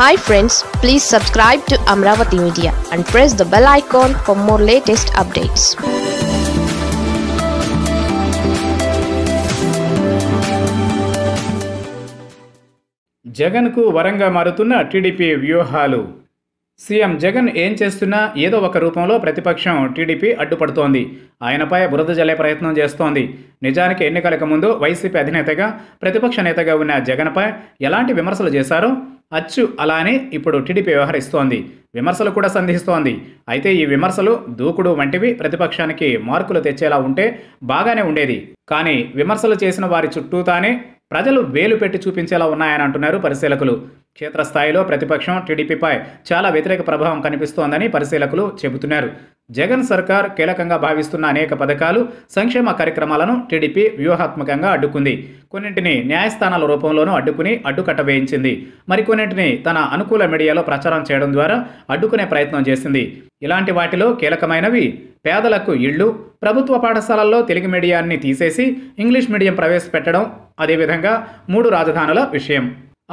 hi friends please subscribe to Amaravati media and press the bell icon for more latest updates జగన్కు వరంగా మారుతున్న TDP వ్యూహాలు CM Jagan ఏం చేస్తున్నా ఏదో ఒక రూపంలో ప్రతిపక్షం టీడీపీ అడ్డుపడుతోంది ఆయనపై బురద జల్లే ప్రయత్నం చేస్తోంది నిజానికి ఎన్నికలకు ముందు వైసీపీ అధినేతగా ప్రతిపక్ష నేతగా ఉన్న జగన్పై ఎలాంటి విమర్శలు చేశారో అచ్చు అలానే ఇప్పుడు టీడీపీ వ్యవహరిస్తోంది విమర్శలు కూడా సంధిస్తోంది అయితే ఈ విమర్శలు దూకుడు వంటివి ప్రతిపక్షానికి మార్కులు తెచ్చేలా ఉంటే బాగానే ఉండేది కానీ విమర్శలు చేసిన వారి చుట్టూ తానే ప్రజలు వేలు పెట్టి చూపించేలా ఉన్నాయని అంటున్నారు పరిశీలకులు క్షేత్రస్థాయిలో ప్రతిపక్షం టీడీపీపై చాలా వ్యతిరేక ప్రభావం కనిపిస్తోందని పరిశీలకులు చెబుతున్నారు జగన్ సర్కార్ కీలకంగా భావిస్తున్న అనేక పథకాలు సంక్షేమ కార్యక్రమాలను టీడీపీ వ్యూహాత్మకంగా అడ్డుకుంది కొన్నింటిని న్యాయస్థానాల రూపంలోనూ అడ్డుకుని అడ్డుకట్ట వేయించింది మరికొన్నింటిని తన అనుకూల మీడియాలో ప్రచారం చేయడం ద్వారా అడ్డుకునే ప్రయత్నం చేసింది ఇలాంటి వాటిలో కీలకమైనవి పేదలకు ఇళ్ళు ప్రభుత్వ పాఠశాలల్లో తెలుగు మీడియాన్ని తీసేసి ఇంగ్లీష్ మీడియం ప్రవేశపెట్టడం అదేవిధంగా మూడు రాజధానుల విషయం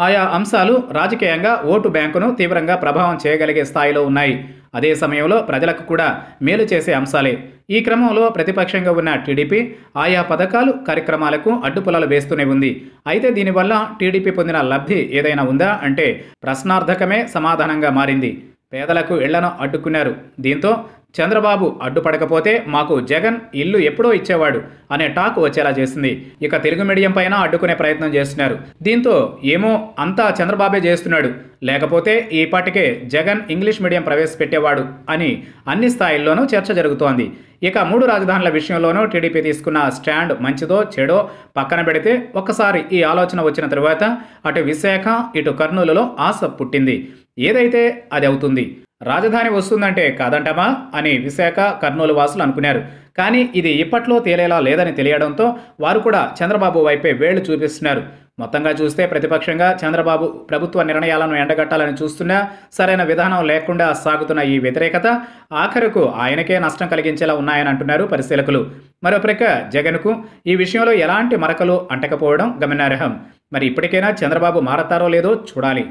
ఆయా అంశాలు రాజకీయంగా ఓటు బ్యాంకును తీవ్రంగా ప్రభావం చేయగలిగే స్థాయిలో ఉన్నాయి అదే సమయంలో ప్రజలకు కూడా మేలు చేసే అంశాలే ఈ క్రమంలో ప్రతిపక్షంగా ఉన్న టీడీపీ ఆయా పథకాలు కార్యక్రమాలకు అడ్డుపులలు వేస్తూనే ఉంది అయితే దీనివల్ల టీడీపీ పొందిన లబ్ధి ఏదైనా ఉందా అంటే ప్రశ్నార్థకమే సమాధానంగా మారింది పేదలకు ఇళ్లను అడ్డుకున్నారు దీంతో చంద్రబాబు అడ్డుపడకపోతే మాకు జగన్ ఇల్లు ఎప్పుడో ఇచ్చేవాడు అనే టాక్ వచ్చేలా చేసింది ఇక తెలుగు మీడియం పైన అడ్డుకునే ప్రయత్నం చేస్తున్నారు దీంతో ఏమో అంతా చంద్రబాబే చేస్తున్నాడు లేకపోతే ఈ పాటికే జగన్ ఇంగ్లీష్ మీడియం ప్రవేశపెట్టేవాడు అని అన్ని స్థాయిల్లోనూ చర్చ జరుగుతోంది ఇక మూడు రాజధానుల విషయంలోనూ టీడీపీ తీసుకున్న స్టాండ్ మంచిదో చెడో పక్కన పెడితే ఒక్కసారి ఈ ఆలోచన వచ్చిన తరువాత అటు విశాఖ ఇటు కర్నూలులో ఆశ పుట్టింది ఏదైతే అది అవుతుంది రాజధాని వస్తుందంటే కాదంటమా అని విశాఖ కర్నూలు వాసులు అనుకున్నారు కానీ ఇది ఇప్పట్లో తేలేలా లేదని తెలియడంతో వారు కూడా చంద్రబాబు వైపే వేళ్లు చూపిస్తున్నారు మొత్తంగా చూస్తే ప్రతిపక్షంగా చంద్రబాబు ప్రభుత్వ నిర్ణయాలను ఎండగట్టాలని చూస్తున్నా సరైన విధానం లేకుండా సాగుతున్న ఈ వ్యతిరేకత ఆఖరుకు ఆయనకే నష్టం కలిగించేలా ఉన్నాయని అంటున్నారు పరిశీలకులు మరోపరిక జగన్కు ఈ విషయంలో ఎలాంటి మరకలు అంటకపోవడం గమనార్హం మరి ఇప్పటికైనా చంద్రబాబు మారతారో లేదో చూడాలి